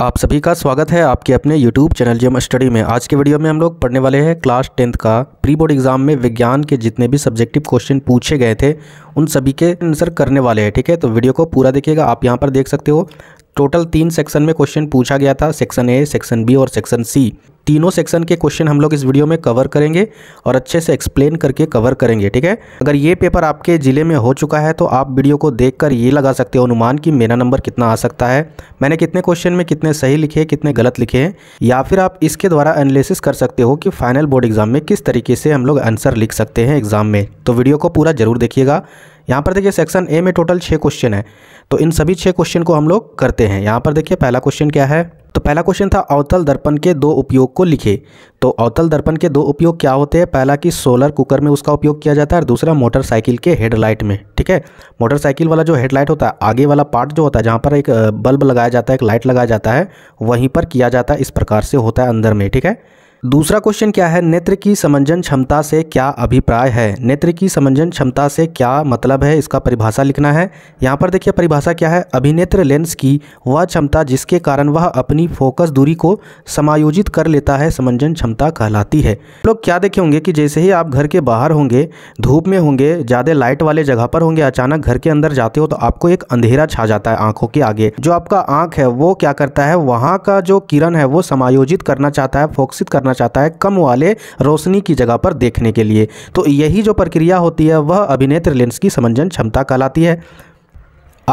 आप सभी का स्वागत है आपके अपने YouTube चैनल जेम स्टडी में आज के वीडियो में हम लोग पढ़ने वाले हैं क्लास टेंथ का प्री बोर्ड एग्जाम में विज्ञान के जितने भी सब्जेक्टिव क्वेश्चन पूछे गए थे उन सभी के आंसर करने वाले हैं ठीक है तो वीडियो को पूरा देखिएगा आप यहाँ पर देख सकते हो टोटल तीन सेक्शन में क्वेश्चन पूछा गया था सेक्शन ए सेक्शन बी और सेक्शन सी तीनों सेक्शन के क्वेश्चन हम लोग इस वीडियो में कवर करेंगे और अच्छे से एक्सप्लेन करके कवर करेंगे ठीक है अगर ये पेपर आपके ज़िले में हो चुका है तो आप वीडियो को देखकर ये लगा सकते हो अनुमान कि मेरा नंबर कितना आ सकता है मैंने कितने क्वेश्चन में कितने सही लिखे कितने गलत लिखे हैं या फिर आप इसके द्वारा एनालिसिस कर सकते हो कि फाइनल बोर्ड एग्जाम में किस तरीके से हम लोग आंसर लिख सकते हैं एग्जाम में तो वीडियो को पूरा जरूर देखिएगा यहाँ पर देखिए सेक्शन ए में टोटल छः क्वेश्चन है तो इन सभी छः क्वेश्चन को हम लोग करते हैं यहाँ पर देखिए पहला क्वेश्चन क्या है तो पहला क्वेश्चन था अवतल दर्पण के दो उपयोग को लिखे तो अवतल दर्पण के दो उपयोग क्या होते हैं पहला कि सोलर कुकर में उसका उपयोग किया जाता है और दूसरा मोटरसाइकिल के हेडलाइट में ठीक है मोटरसाइकिल वाला जो हेडलाइट होता है आगे वाला पार्ट जो होता है जहाँ पर एक बल्ब लगाया जाता है एक लाइट लगाया जाता है वहीं पर किया जाता है इस प्रकार से होता है अंदर में ठीक है दूसरा क्वेश्चन क्या है नेत्र की समंजन क्षमता से क्या अभिप्राय है नेत्र की समंजन क्षमता से क्या मतलब है इसका परिभाषा लिखना है यहाँ पर देखिए परिभाषा क्या है अभिनेत्र लेंस की वह क्षमता जिसके कारण वह अपनी फोकस दूरी को समायोजित कर लेता है समंजन क्षमता कहलाती है लोग क्या देखे होंगे कि जैसे ही आप घर के बाहर होंगे धूप में होंगे ज़्यादा लाइट वाले जगह पर होंगे अचानक घर के अंदर जाते हो तो आपको एक अंधेरा छा जाता है आंखों के आगे जो आपका आंख है वो क्या करता है वहाँ का जो किरण है वो समायोजित करना चाहता है फोकसित करना करना चाहता है कम वाले रोशनी की जगह पर देखने के लिए तो यही जो प्रक्रिया होती है वह अभिनेत्र लेंस की समंजन क्षमता कहलाती है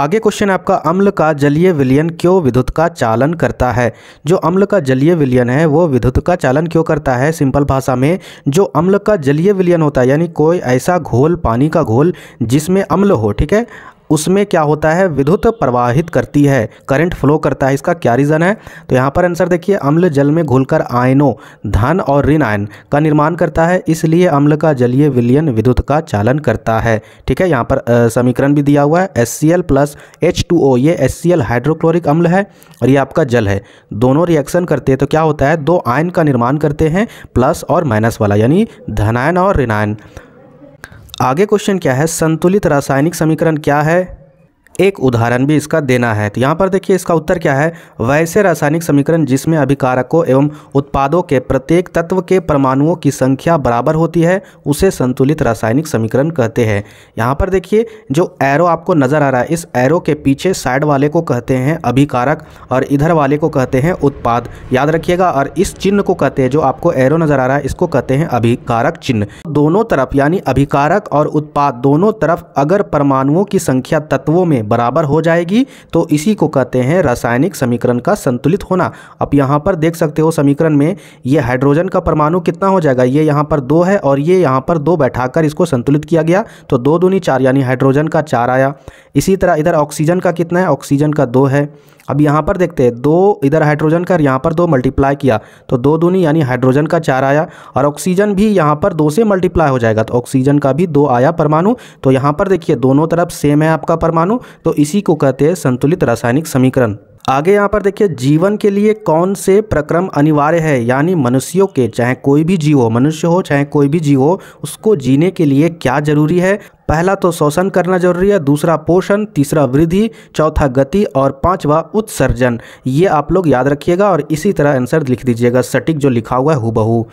आगे क्वेश्चन आपका अम्ल का जलीय विलयन क्यों विद्युत का चालन करता है जो अम्ल का जलीय विलयन है वो विद्युत का चालन क्यों करता है सिंपल भाषा में जो अम्ल का जलीय विलयन होता है यानी कोई ऐसा घोल पानी का घोल जिसमें अम्ल हो ठीक है उसमें क्या होता है विद्युत प्रवाहित करती है करंट फ्लो करता है इसका क्या रीज़न है तो यहाँ पर आंसर देखिए अम्ल जल में घुलकर आयनों धन और ऋण आयन का निर्माण करता है इसलिए अम्ल का जलीय विलयन विद्युत का चालन करता है ठीक है यहाँ पर समीकरण भी दिया हुआ है S C L plus H two O ये एस सी एल हाइड्रोक्लोरिक अम्ल है और ये आपका जल है दोनों रिएक्शन करते हैं तो क्या होता है दो आयन का निर्माण करते हैं प्लस और माइनस वाला यानी धनायन और ऋणायन आगे क्वेश्चन क्या है संतुलित रासायनिक समीकरण क्या है एक उदाहरण भी इसका देना है तो यहाँ पर देखिए इसका उत्तर क्या है वैसे रासायनिक समीकरण जिसमें अभिकारकों एवं उत्पादों के प्रत्येक तत्व के परमाणुओं की संख्या बराबर होती है उसे संतुलित रासायनिक समीकरण कहते हैं यहाँ पर देखिए जो एरो आपको नज़र आ रहा है इस एरो के पीछे साइड वाले को कहते हैं अभिकारक और इधर वाले को कहते हैं उत्पाद याद रखिएगा और इस चिन्ह को कहते हैं जो आपको एरो नज़र आ रहा है इसको कहते हैं अभिकारक चिन्ह दोनों तरफ यानी अभिकारक और उत्पाद दोनों तरफ अगर परमाणुओं की संख्या तत्वों में में बराबर हो जाएगी तो इसी को कहते हैं रासायनिक समीकरण का संतुलित होना अब यहाँ पर देख सकते हो समीकरण में ये हाइड्रोजन का परमाणु कितना हो जाएगा ये यहाँ पर दो है और ये यहाँ पर दो बैठाकर इसको संतुलित किया गया तो दो दूनी चार यानी हाइड्रोजन का चार आया इसी तरह इधर ऑक्सीजन का कितना है ऑक्सीजन का दो है अब यहाँ पर देखते हैं दो इधर हाइड्रोजन का यहाँ पर दो मल्टीप्लाई किया तो दो दूनी यानी हाइड्रोजन का चार आया और ऑक्सीजन भी यहाँ पर दो से मल्टीप्लाई हो जाएगा तो ऑक्सीजन का भी दो आया परमाणु तो यहाँ पर देखिए दोनों तरफ सेम है आपका परमाणु तो इसी को कहते हैं संतुलित रासायनिक समीकरण आगे यहाँ पर देखिए जीवन के लिए कौन से प्रक्रम अनिवार्य है यानी मनुष्यों के चाहे कोई भी जीव हो मनुष्य हो चाहे कोई भी जीव हो उसको जीने के लिए क्या जरूरी है पहला तो शोषण करना जरूरी है दूसरा पोषण तीसरा वृद्धि चौथा गति और पांचवा उत्सर्जन ये आप लोग याद रखिएगा और इसी तरह आंसर लिख दीजिएगा सटीक जो लिखा हुआ है हु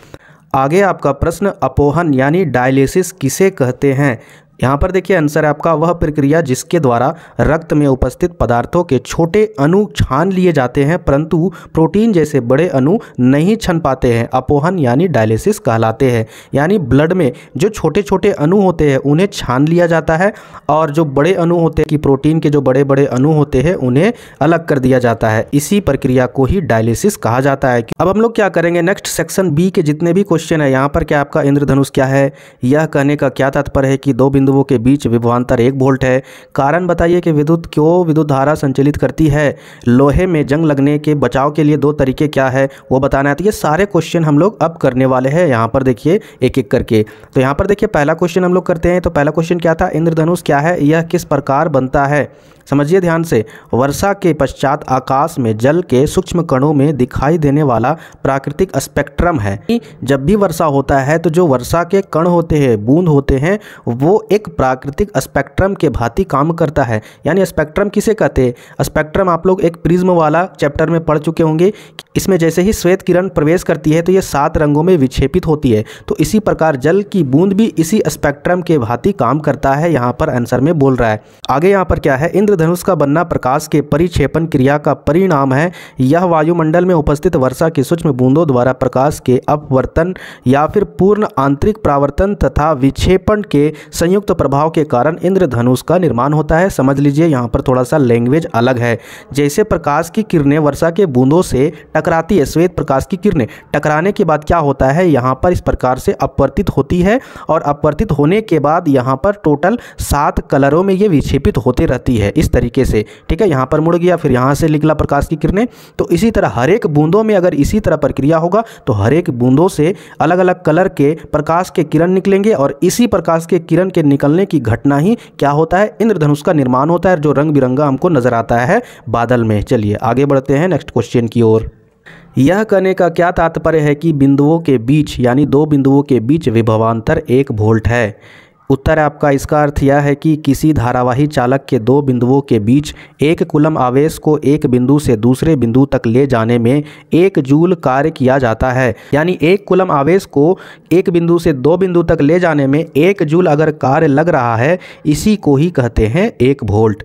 आगे आपका प्रश्न अपोहन यानी डायलिसिस किसे कहते हैं यहाँ पर देखिए आंसर है आपका वह प्रक्रिया जिसके द्वारा रक्त में उपस्थित पदार्थों के छोटे अणु छान लिए जाते हैं परंतु प्रोटीन जैसे बड़े अणु नहीं छन पाते हैं अपोहन यानी डायलिसिस कहलाते हैं यानी ब्लड में जो छोटे छोटे अणु होते हैं उन्हें छान लिया जाता है और जो बड़े अणु होते हैं कि प्रोटीन के जो बड़े बड़े अणु होते हैं उन्हें अलग कर दिया जाता है इसी प्रक्रिया को ही डायलिसिस कहा जाता है अब हम लोग क्या करेंगे नेक्स्ट सेक्शन बी के जितने भी क्वेश्चन है यहाँ पर क्या आपका इंद्रधनुष क्या है यह कहने का क्या तात्पर्य है कि दो बिंदु बिंदुओं के बीच विभवांतर एक वोल्ट है कारण बताइए कि विद्युत क्यों विद्युत धारा संचलित करती है लोहे में जंग लगने के बचाव के लिए दो तरीके क्या है वो बताना है तो ये सारे क्वेश्चन हम लोग अब करने वाले हैं यहाँ पर देखिए एक एक करके तो यहाँ पर देखिए पहला क्वेश्चन हम लोग करते हैं तो पहला क्वेश्चन क्या था इंद्रधनुष क्या है यह किस प्रकार बनता है समझिए ध्यान से वर्षा के पश्चात आकाश में जल के सूक्ष्म कणों में दिखाई देने वाला प्राकृतिक स्पेक्ट्रम है जब भी वर्षा होता है तो जो वर्षा के कण होते हैं बूंद होते हैं वो एक प्राकृतिक स्पेक्ट्रम के भांति काम करता है यानी स्पेक्ट्रम किसे कहते हैं स्पेक्ट्रम आप लोग एक प्रिज्म वाला चैप्टर में पढ़ चुके होंगे इसमें जैसे ही श्वेत किरण प्रवेश करती है तो ये सात रंगों में विक्षेपित होती है तो इसी प्रकार जल की बूंद भी इसी स्पेक्ट्रम के भांति काम करता है यहाँ पर आंसर में बोल रहा है आगे यहाँ पर क्या है इंद्र धनुष का बनना प्रकाश के परिक्षेपण क्रिया का परिणाम है यह वायुमंडल में उपस्थित वर्षा की सूक्ष्म बूंदों द्वारा प्रकाश के अपवर्तन या फिर पूर्ण आंतरिक प्रावर्तन तथा विक्षेपण के संयुक्त प्रभाव के कारण इंद्रधनुष का निर्माण होता है समझ लीजिए यहाँ पर थोड़ा सा लैंग्वेज अलग है जैसे प्रकाश की किरणें वर्षा के बूंदों से टकराती है श्वेत प्रकाश की किरणें टकराने के बाद क्या होता है यहाँ पर इस प्रकार से अपवर्तित होती है और अपवर्तित होने के बाद यहाँ पर टोटल सात कलरों में ये विक्षेपित होते रहती है इस तरीके से ठीक है यहाँ पर मुड़ गया फिर यहाँ से निकला प्रकाश की किरणें तो इसी तरह हर एक बूंदों में अगर इसी तरह प्रक्रिया होगा तो हर एक बूंदों से अलग अलग कलर के प्रकाश के किरण निकलेंगे और इसी प्रकाश के किरण के निकलने की घटना ही क्या होता है इंद्रधनुष का निर्माण होता है जो रंग बिरंगा हमको नजर आता है बादल में चलिए आगे बढ़ते हैं नेक्स्ट क्वेश्चन की ओर यह कहने का क्या तात्पर्य है कि बिंदुओं के बीच यानी दो बिंदुओं के बीच विभवांतर एक वोल्ट है उत्तर आपका इसका अर्थ यह है कि किसी धारावाही चालक के दो बिंदुओं के बीच एक कुलम आवेश को एक बिंदु से दूसरे बिंदु तक ले जाने में एक जूल कार्य किया जाता है यानी एक कुलम आवेश को एक बिंदु से दो बिंदु तक ले जाने में एक जूल अगर कार्य लग रहा है इसी को ही कहते हैं एक वोल्ट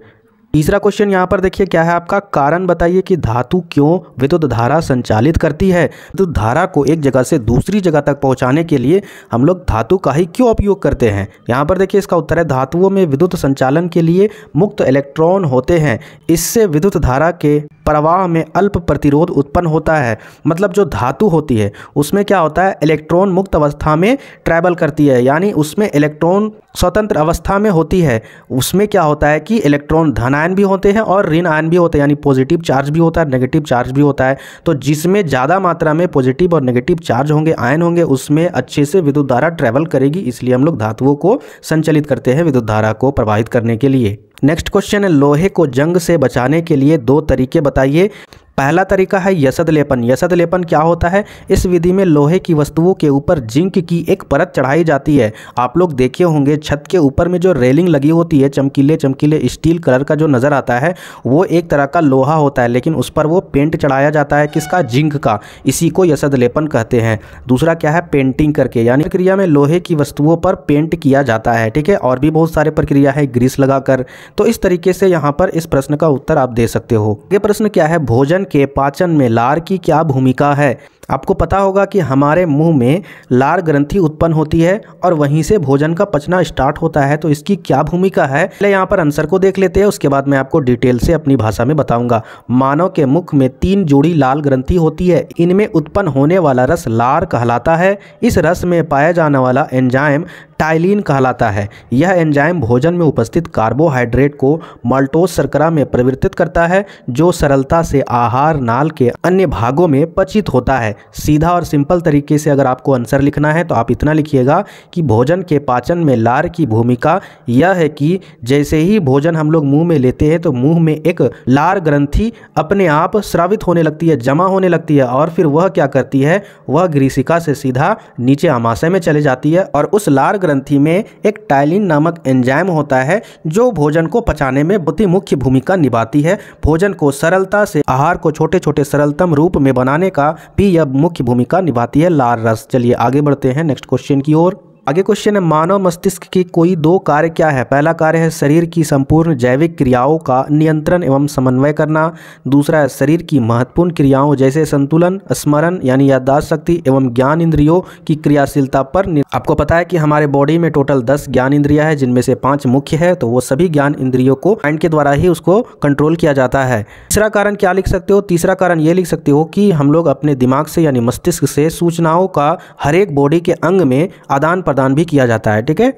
तीसरा क्वेश्चन यहाँ पर देखिए क्या है आपका कारण बताइए कि धातु क्यों विद्युत धारा संचालित करती है विद्युत तो धारा को एक जगह से दूसरी जगह तक पहुँचाने के लिए हम लोग धातु का ही क्यों उपयोग करते हैं यहाँ पर देखिए इसका उत्तर है धातुओं में विद्युत संचालन के लिए मुक्त इलेक्ट्रॉन होते हैं इससे विद्युत धारा के प्रवाह में अल्प प्रतिरोध उत्पन्न होता है मतलब जो धातु होती है उसमें क्या होता है इलेक्ट्रॉन मुक्त अवस्था में ट्रैवल करती है यानी उसमें इलेक्ट्रॉन स्वतंत्र अवस्था में होती है उसमें क्या होता है कि इलेक्ट्रॉन धनायन आयन भी होते हैं और ऋण आयन भी होते हैं यानी पॉजिटिव चार्ज भी होता है नेगेटिव चार्ज भी होता है तो जिसमें ज़्यादा मात्रा में पॉजिटिव और नेगेटिव चार्ज होंगे आयन होंगे उसमें अच्छे से विद्युत धारा ट्रेवल करेगी इसलिए हम लोग धातुओं को संचालित करते हैं विद्युत धारा को प्रवाहित करने के लिए नेक्स्ट क्वेश्चन है लोहे को जंग से बचाने के लिए दो तरीके बताइए पहला तरीका है यसद लेपन यसद लेपन क्या होता है इस विधि में लोहे की वस्तुओं के ऊपर जिंक की एक परत चढ़ाई जाती है आप लोग देखे होंगे छत के ऊपर में जो रेलिंग लगी होती है चमकीले चमकीले स्टील कलर का जो नज़र आता है वो एक तरह का लोहा होता है लेकिन उस पर वो पेंट चढ़ाया जाता है किसका जिंक का इसी को यसद लेपन कहते हैं दूसरा क्या है पेंटिंग करके यानी प्रक्रिया में लोहे की वस्तुओं पर पेंट किया जाता है ठीक है और भी बहुत सारे प्रक्रिया है ग्रीस लगाकर तो इस तरीके से यहाँ पर इस प्रश्न का उत्तर आप दे सकते हो ये प्रश्न क्या है भोजन के पाचन में लार की क्या भूमिका है आपको पता होगा कि हमारे मुंह में लार ग्रंथि उत्पन्न होती है और वहीं से भोजन का पचना स्टार्ट होता है तो इसकी क्या भूमिका है पहले यहाँ पर आंसर को देख लेते हैं उसके बाद मैं आपको डिटेल से अपनी भाषा में बताऊंगा मानव के मुख में तीन जोड़ी लाल ग्रंथि होती है इनमें उत्पन्न होने वाला रस लार कहलाता है इस रस में पाया जाने वाला एंजाइम टाइलिन कहलाता है यह एंजाइम भोजन में उपस्थित कार्बोहाइड्रेट को मल्टोज सरकरा में परिवर्तित करता है जो सरलता से आहार आहार नाल के अन्य भागों में पचित होता है सीधा और सिंपल तरीके से अगर आपको आंसर लिखना है तो आप इतना लिखिएगा कि भोजन के पाचन में लार की भूमिका यह है कि जैसे ही भोजन हम लोग मुंह में लेते हैं तो मुंह में एक लार ग्रंथि अपने आप श्रावित होने लगती है जमा होने लगती है और फिर वह क्या करती है वह ग्रीसिका से सीधा नीचे आमाशय में चले जाती है और उस लार ग्रंथि में एक टाइलिन नामक एंजाइम होता है जो भोजन को पचाने में बहुत ही मुख्य भूमिका निभाती है भोजन को सरलता से आहार को को छोटे छोटे सरलतम रूप में बनाने का भी यह मुख्य भूमिका निभाती है लाल रस चलिए आगे बढ़ते हैं नेक्स्ट क्वेश्चन की ओर आगे क्वेश्चन है मानव मस्तिष्क की कोई दो कार्य क्या है पहला कार्य है शरीर की संपूर्ण जैविक क्रियाओं का नियंत्रण एवं समन्वय करना दूसरा है शरीर की महत्वपूर्ण क्रियाओं जैसे संतुलन स्मरण यानी याददाश्त शक्ति एवं ज्ञान इंद्रियों की क्रियाशीलता पर आपको पता है कि हमारे बॉडी में टोटल दस ज्ञान इंद्रिया है जिनमें से पांच मुख्य है तो वो सभी ज्ञान इंद्रियों को माइंड के द्वारा ही उसको कंट्रोल किया जाता है तीसरा कारण क्या लिख सकते हो तीसरा कारण ये लिख सकते हो कि हम लोग अपने दिमाग से यानी मस्तिष्क से सूचनाओं का हरेक बॉडी के अंग में आदान समाधान भी किया जाता है ठीक है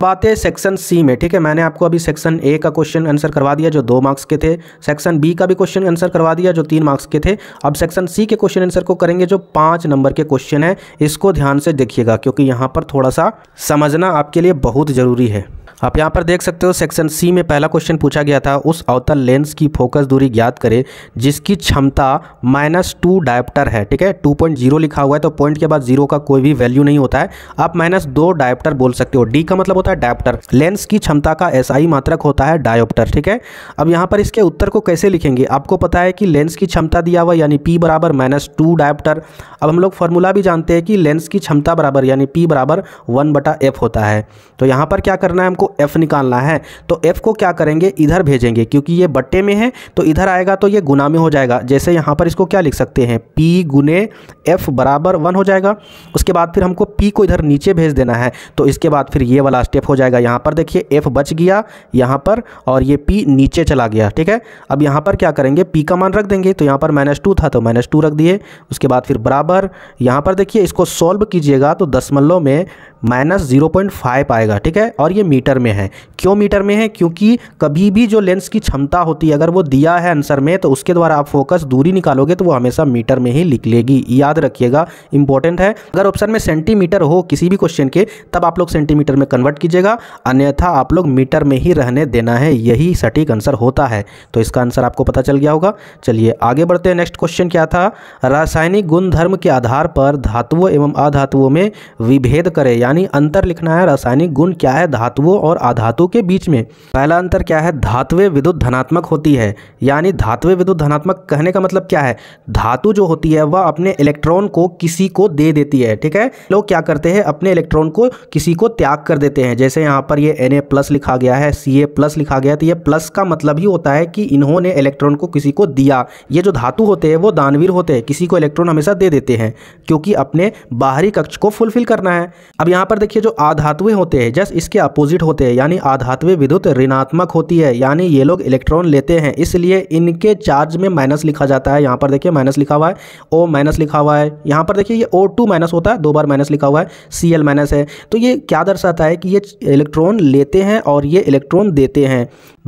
बातें सेक्शन सी में ठीक है मैंने आपको अभी सेक्शन ए का क्वेश्चन आंसर करवा दिया जो दो मार्क्स के थे सेक्शन बी का भी क्वेश्चन आंसर करवा दिया जो तीन मार्क्स के थे अब सेक्शन सी के क्वेश्चन आंसर को करेंगे जो पाँच नंबर के क्वेश्चन है इसको ध्यान से देखिएगा क्योंकि यहाँ पर थोड़ा सा समझना आपके लिए बहुत ज़रूरी है आप यहाँ पर देख सकते हो सेक्शन सी में पहला क्वेश्चन पूछा गया था उस अवतल लेंस की फोकस दूरी ज्ञात करें जिसकी क्षमता माइनस टू डायप्टर है ठीक है टू पॉइंट जीरो लिखा हुआ है तो पॉइंट के बाद जीरो का कोई भी वैल्यू नहीं होता है आप माइनस दो डायप्टर बोल सकते हो डी का मतलब होता है डायप्टर लेंस की क्षमता का एसआई मात्रक होता है डायोप्टर ठीक है अब यहाँ पर इसके उत्तर को कैसे लिखेंगे आपको पता है कि लेंस की क्षमता दिया हुआ यानी पी बराबर माइनस टू डायप्टर अब हम लोग फॉर्मूला भी जानते हैं कि लेंस की क्षमता बराबर यानी पी बराबर वन बटा एफ होता है तो यहाँ पर क्या करना है हमको एफ निकालना है तो एफ को क्या करेंगे इधर भेजेंगे क्योंकि ये बट्टे में है तो इधर आएगा तो ये गुना में हो जाएगा जैसे यहाँ पर इसको क्या लिख सकते हैं पी गुने एफ बराबर वन हो जाएगा उसके बाद फिर हमको पी को इधर नीचे भेज देना है तो इसके बाद फिर ये वाला स्टेप हो जाएगा यहाँ पर देखिए एफ बच गया यहाँ पर और ये पी नीचे चला गया ठीक है अब यहाँ पर क्या करेंगे पी का मान रख देंगे तो यहाँ पर माइनस टू था तो माइनस टू रख दिए उसके बाद फिर बराबर यहाँ पर देखिए इसको सॉल्व कीजिएगा तो दसमलव में माइनस ज़ीरो पॉइंट फाइव आएगा ठीक है और ये मीटर में है क्यों मीटर में है क्योंकि कभी भी जो लेंस की क्षमता होती है अगर वो दिया है आंसर में तो उसके द्वारा आप फोकस दूरी निकालोगे तो वो हमेशा मीटर में ही निकलेगी याद रखिएगा इंपॉर्टेंट है अगर ऑप्शन में सेंटीमीटर हो किसी भी क्वेश्चन के तब आप लोग सेंटीमीटर में कन्वर्ट कीजिएगा अन्यथा आप लोग मीटर में ही रहने देना है यही सटीक आंसर होता है तो इसका आंसर आपको पता चल गया होगा चलिए आगे बढ़ते हैं नेक्स्ट क्वेश्चन क्या था रासायनिक गुणधर्म के आधार पर धातुओं एवं अधातुओं में विभेद करें यानी यानी अंतर लिखना है रासायनिक गुण क्या है धातुओं और अधातु के बीच में पहला अंतर क्या है धातुएं विद्युत धनात्मक होती है यानी धातुएं विद्युत धनात्मक कहने का मतलब क्या है धातु जो होती है वह अपने इलेक्ट्रॉन को किसी को दे देती है ठीक है लोग क्या करते हैं अपने इलेक्ट्रॉन को किसी को त्याग कर देते हैं जैसे यहाँ पर ये एन प्लस लिखा गया है सी प्लस लिखा गया तो ये प्लस का मतलब ही होता है कि इन्होंने इलेक्ट्रॉन को किसी को दिया ये जो धातु होते हैं वो दानवीर होते हैं किसी को इलेक्ट्रॉन हमेशा दे देते हैं क्योंकि अपने बाहरी कक्ष को फुलफिल करना है अब यहाँ पर देखिए जो आधातुए होते हैं जस्ट इसके अपोजिट होते हैं यानी आधात्वे विद्युत ऋणात्मक होती है यानी ये लोग इलेक्ट्रॉन लेते हैं इसलिए इनके चार्ज में माइनस लिखा जाता है यहाँ पर देखिए माइनस लिखा हुआ है ओ माइनस लिखा हुआ है यहाँ पर देखिए ये ओ टू माइनस होता है दो बार माइनस लिखा हुआ है सी एल माइनस है तो ये क्या दर्शाता है कि ये इलेक्ट्रॉन लेते हैं और ये इलेक्ट्रॉन देते हैं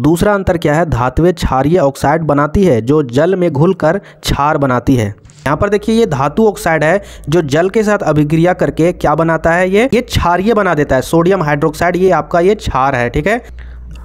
दूसरा अंतर क्या है धातुवे क्षारीय ऑक्साइड बनाती है जो जल में घुल कर क्षार बनाती है यहाँ पर देखिए ये धातु ऑक्साइड है जो जल के साथ अभिक्रिया करके क्या बनाता है ये ये क्षारिय बना देता है सोडियम हाइड्रोक्साइड ये आपका ये क्षार है ठीक है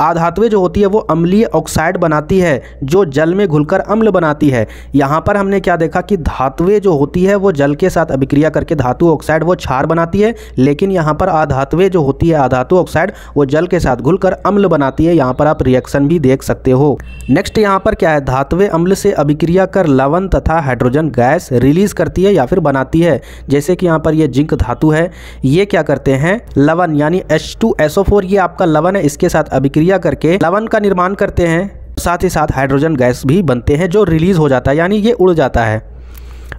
आधात्वे जो होती है वो अम्लीय ऑक्साइड बनाती है जो जल में घुलकर अम्ल बनाती है यहाँ पर हमने क्या देखा कि धातुवे जो होती है वो जल के साथ अभिक्रिया करके धातु ऑक्साइड वो क्षार बनाती है लेकिन यहाँ पर आधात्वे जो होती है आधातु ऑक्साइड वो जल के साथ घुलकर अम्ल बनाती है यहाँ पर आप रिएक्शन भी देख सकते हो नेक्स्ट यहाँ पर क्या है धातुवे अम्ल से अभिक्रिया कर लवन तथा हाइड्रोजन गैस रिलीज करती है या फिर बनाती है जैसे कि यहाँ पर यह जिंक धातु है ये क्या करते हैं लवन यानी एच टू ये आपका लवन है इसके साथ अभिक्रिया यूरिया करके लवन का निर्माण करते हैं साथ ही साथ हाइड्रोजन गैस भी बनते हैं जो रिलीज हो जाता है यानी ये उड़ जाता है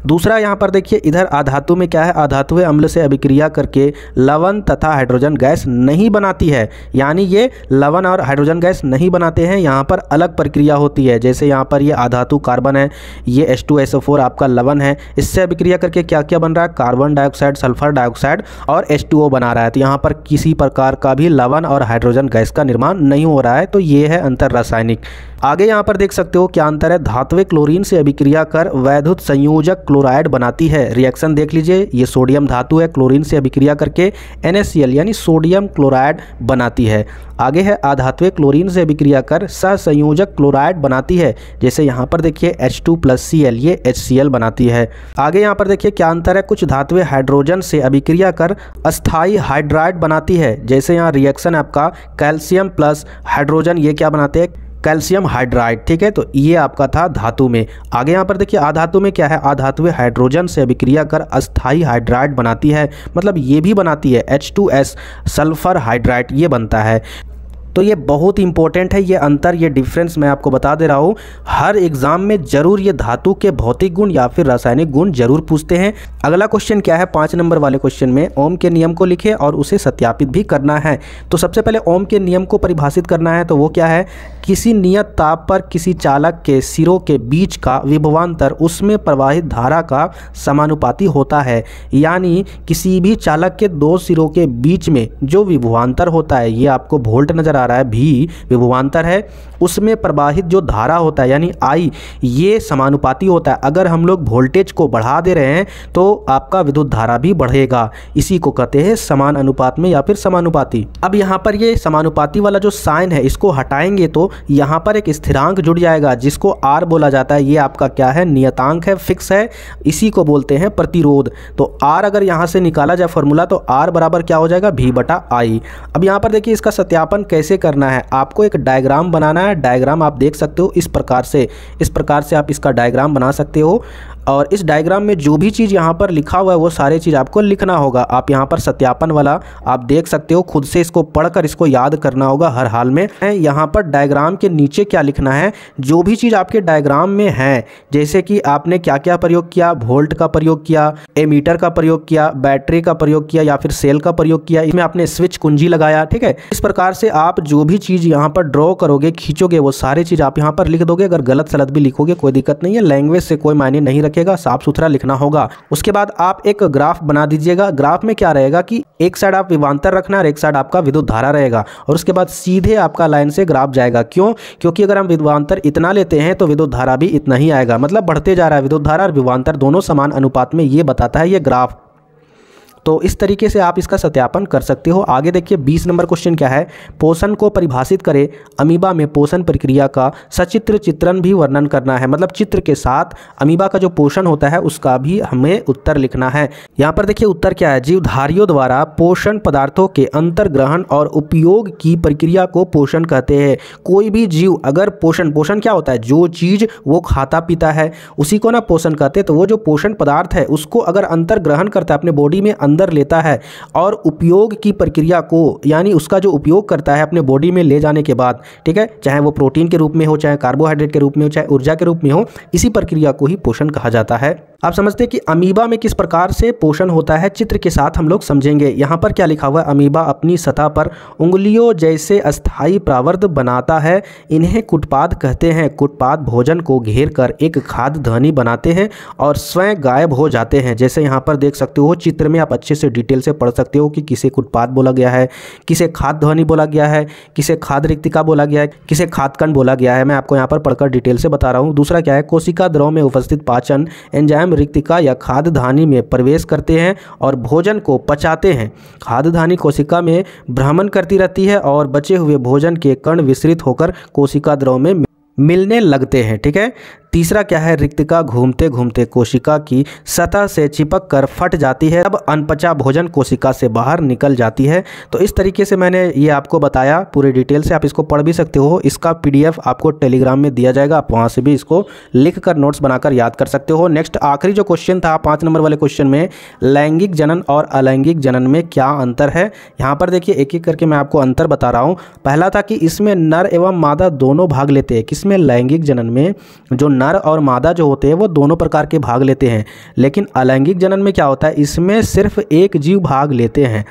दूसरा यहाँ पर देखिए इधर आधातु में क्या है आधातु अम्ल से अभिक्रिया करके लवन तथा हाइड्रोजन गैस नहीं बनाती है यानी ये लवन और हाइड्रोजन गैस नहीं बनाते हैं यहाँ पर अलग प्रक्रिया होती है जैसे यहाँ पर ये आधातु कार्बन है ये S two S O four आपका लवन है इससे अभिक्रिया करके क्या क्या बन रहा है कार्बन डाइऑक्साइड सल्फर डाइऑक्साइड और एस टू ओ बना रहा है तो यहाँ पर किसी प्रकार का भी लवन और हाइड्रोजन गैस का निर्माण नहीं हो रहा है तो ये है अंतर रासायनिक आगे यहाँ पर देख सकते हो क्या अंतर है धातु क्लोरीन से अभिक्रिया कर वैधुत संयोजक क्लोराइड बनाती है रिएक्शन देख लीजिए ये सोडियम धातु है क्लोरीन से अभिक्रिया करके एन यानी सोडियम क्लोराइड बनाती है आगे है आधात्विक क्लोरीन से अभिक्रिया कर सहसंयोजक क्लोराइड बनाती है जैसे यहाँ पर देखिए H two plus C L ये एच सी एल बनाती है आगे यहाँ पर देखिए क्या अंतर है कुछ धातु हाइड्रोजन से अभिक्रिया कर अस्थाई हाइड्राइड बनाती है जैसे यहाँ रिएक्शन आपका कैल्शियम प्लस हाइड्रोजन ये क्या बनाते हैं कैल्शियम हाइड्राइड ठीक है तो ये आपका था धातु में आगे यहाँ पर देखिए आधातु में क्या है आधातु हाइड्रोजन से अभिक्रिया कर अस्थाई हाइड्राइड बनाती है मतलब ये भी बनाती है एस सल्फर हाइड्राइड ये बनता है तो ये बहुत इंपॉर्टेंट है ये अंतर ये डिफरेंस मैं आपको बता दे रहा हूँ हर एग्जाम में जरूर ये धातु के भौतिक गुण या फिर रासायनिक गुण जरूर पूछते हैं अगला क्वेश्चन क्या है पाँच नंबर वाले क्वेश्चन में ओम के नियम को लिखे और उसे सत्यापित भी करना है तो सबसे पहले ओम के नियम को परिभाषित करना है तो वो क्या है किसी नियत ताप पर किसी चालक के सिरों के बीच का विभवान्तर उसमें प्रवाहित धारा का समानुपाती होता है यानी किसी भी चालक के दो सिरों के बीच में जो विभवान्तर होता है ये आपको वोल्ट नज़र आ रहा है भी विभवान्तर है उसमें प्रवाहित जो धारा होता है यानी आई ये समानुपाती होता है अगर हम लोग वोल्टेज को बढ़ा दे रहे हैं तो आपका विद्युत धारा भी बढ़ेगा इसी को कहते हैं समान अनुपात में या फिर समानुपाती अब यहाँ पर ये समानुपाती वाला जो साइन है इसको हटाएंगे तो यहाँ पर एक स्थिरांक जुड़ जाएगा जिसको आर बोला जाता है ये आपका क्या है नियतांक है फिक्स है इसी को बोलते हैं प्रतिरोध तो आर अगर यहाँ से निकाला जाए फॉर्मूला तो आर बराबर क्या हो जाएगा भी बटा आई अब यहाँ पर देखिए इसका सत्यापन कैसे करना है आपको एक डायग्राम बनाना है डायग्राम आप देख सकते हो इस प्रकार से इस प्रकार से आप इसका डायग्राम बना सकते हो और इस डायग्राम में जो भी चीज़ यहाँ पर लिखा हुआ है वो सारे चीज़ आपको लिखना होगा आप यहाँ पर सत्यापन वाला आप देख सकते हो खुद से इसको पढ़कर इसको याद करना होगा हर हाल में यहाँ पर डायग्राम के नीचे क्या लिखना है जो भी चीज़ आपके डायग्राम में है जैसे कि आपने क्या क्या प्रयोग किया वोल्ट का प्रयोग किया एमीटर का प्रयोग किया बैटरी का प्रयोग किया या फिर सेल का प्रयोग किया इसमें आपने स्विच कुंजी लगाया ठीक है इस प्रकार से आप जो भी चीज़ यहाँ पर ड्रॉ करोगे खींचोगे वो सारी चीज़ आप यहाँ पर लिख दोगे अगर गलत सलत भी लिखोगे कोई दिक्कत नहीं है लैंग्वेज से कोई मायने नहीं रख रखेगा साफ सुथरा लिखना होगा उसके बाद आप एक ग्राफ बना दीजिएगा ग्राफ में क्या रहेगा कि एक साइड आप विवांतर रखना और एक साइड आपका विद्युत धारा रहेगा और उसके बाद सीधे आपका लाइन से ग्राफ जाएगा क्यों क्योंकि अगर हम विद्वांतर इतना लेते हैं तो विद्युत धारा भी इतना ही आएगा मतलब बढ़ते जा रहा है विद्युत धारा और विवांतर दोनों समान अनुपात में ये बताता है ये ग्राफ तो इस तरीके से आप इसका सत्यापन कर सकते हो आगे देखिए बीस नंबर क्वेश्चन क्या है पोषण को परिभाषित करें अमीबा में पोषण प्रक्रिया का सचित्र चित्रण भी वर्णन करना है मतलब चित्र के साथ अमीबा का जो पोषण होता है उसका भी हमें उत्तर लिखना है यहाँ पर देखिए उत्तर क्या है जीवधारियों द्वारा पोषण पदार्थों के अंतर्ग्रहण और उपयोग की प्रक्रिया को पोषण कहते हैं कोई भी जीव अगर पोषण पोषण क्या होता है जो चीज़ वो खाता पीता है उसी को ना पोषण कहते हैं तो वो जो पोषण पदार्थ है उसको अगर अंतर्ग्रहण करता है अपने बॉडी में अंदर लेता है और उपयोग की प्रक्रिया को यानी उसका जो उपयोग करता है अपने बॉडी में ले जाने के बाद ठीक है चाहे वो प्रोटीन के रूप में हो चाहे कार्बोहाइड्रेट के रूप में हो चाहे ऊर्जा के रूप में हो इसी प्रक्रिया को ही पोषण कहा जाता है आप समझते हैं कि अमीबा में किस प्रकार से पोषण होता है चित्र के साथ हम लोग समझेंगे यहाँ पर क्या लिखा हुआ है अमीबा अपनी सतह पर उंगलियों जैसे अस्थाई प्रावर्ध बनाता है इन्हें कुटपाद कहते हैं कुटपाद भोजन को घेर कर एक खाद धनी बनाते हैं और स्वयं गायब हो जाते हैं जैसे यहाँ पर देख सकते हो चित्र में आप अच्छे से डिटेल से पढ़ सकते हो कि किसे कुटपाद बोला गया है किसे खाद ध्वनि बोला गया है किसे खाद रिक्तिका बोला गया है किसे खादकंड बोला गया है मैं आपको यहाँ पर पढ़कर डिटेल से बता रहा हूँ दूसरा क्या है कोशिका द्रव में उपस्थित पाचन एंजाइम रिक्तिका या खाद्यधानी में प्रवेश करते हैं और भोजन को पचाते हैं खाद्यधानी कोशिका में भ्रमण करती रहती है और बचे हुए भोजन के कण विसरित होकर कोशिका द्रव में मिलने लगते हैं ठीक है तीसरा क्या है रिक्तिका घूमते घूमते कोशिका की सतह से चिपक कर फट जाती है तब अनपचा भोजन कोशिका से बाहर निकल जाती है तो इस तरीके से मैंने ये आपको बताया पूरे डिटेल से आप इसको पढ़ भी सकते हो इसका पीडीएफ आपको टेलीग्राम में दिया जाएगा आप वहाँ से भी इसको लिख कर नोट्स बनाकर याद कर सकते हो नेक्स्ट आखिरी जो क्वेश्चन था पाँच नंबर वाले क्वेश्चन में लैंगिक जनन और अलैंगिक जनन में क्या अंतर है यहाँ पर देखिए एक एक करके मैं आपको अंतर बता रहा हूँ पहला था कि इसमें नर एवं मादा दोनों भाग लेते हैं किसमें लैंगिक जनन में जो नर नर और मादा जो होते हैं वो दोनों प्रकार के भाग लेते हैं लेकिन अलैंगिक जनन में क्या होता है इसमें सिर्फ एक जीव भाग लेते हैं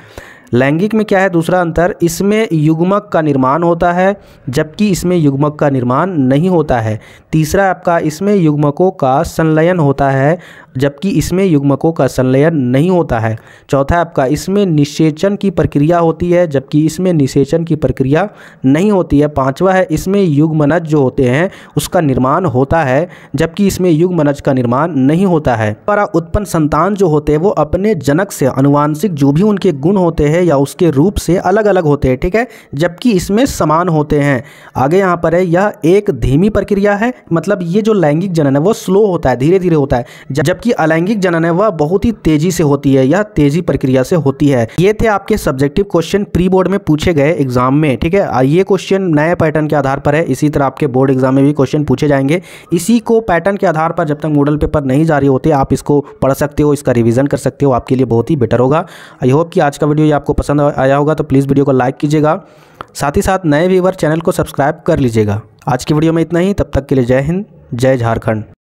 लैंगिक में क्या है दूसरा अंतर इसमें युग्मक का निर्माण होता है जबकि इसमें युग्मक का निर्माण नहीं होता है तीसरा आपका इसमें युग्मकों का संलयन होता है जबकि इसमें युग्मकों का संलयन नहीं होता है चौथा आपका इसमें निषेचन की प्रक्रिया होती है जबकि इसमें निषेचन की प्रक्रिया नहीं होती है पांचवा है इसमें युग्मनज जो होते हैं उसका निर्माण होता है जबकि इसमें युग्मनज का निर्माण नहीं होता है पर उत्पन्न संतान जो होते हैं वो अपने जनक से अनुवांशिक जो भी उनके गुण होते हैं या उसके रूप से अलग अलग होते हैं ठीक है जबकि इसमें समान होते हैं आगे यहाँ पर है यह एक धीमी प्रक्रिया है मतलब ये जो लैंगिक जनन है वह स्लो होता है धीरे धीरे होता है जबकि अलैंगिक जनन है वह बहुत ही तेजी से होती है यह तेजी प्रक्रिया से होती है ये थे आपके सब्जेक्टिव क्वेश्चन प्री बोर्ड में पूछे गए एग्जाम में ठीक है ये क्वेश्चन नए पैटर्न के आधार पर है इसी तरह आपके बोर्ड एग्जाम में भी क्वेश्चन पूछे जाएंगे इसी को पैटर्न के आधार पर जब तक मॉडल पेपर नहीं जारी होते आप इसको पढ़ सकते हो इसका रिवीजन कर सकते हो आपके लिए बहुत ही बेटर होगा आई होप कि आज का वीडियो ये आपको पसंद आया होगा तो प्लीज़ वीडियो को लाइक कीजिएगा साथ ही साथ नए व्यूवर चैनल को सब्सक्राइब कर लीजिएगा आज की वीडियो में इतना ही तब तक के लिए जय हिंद जय झारखंड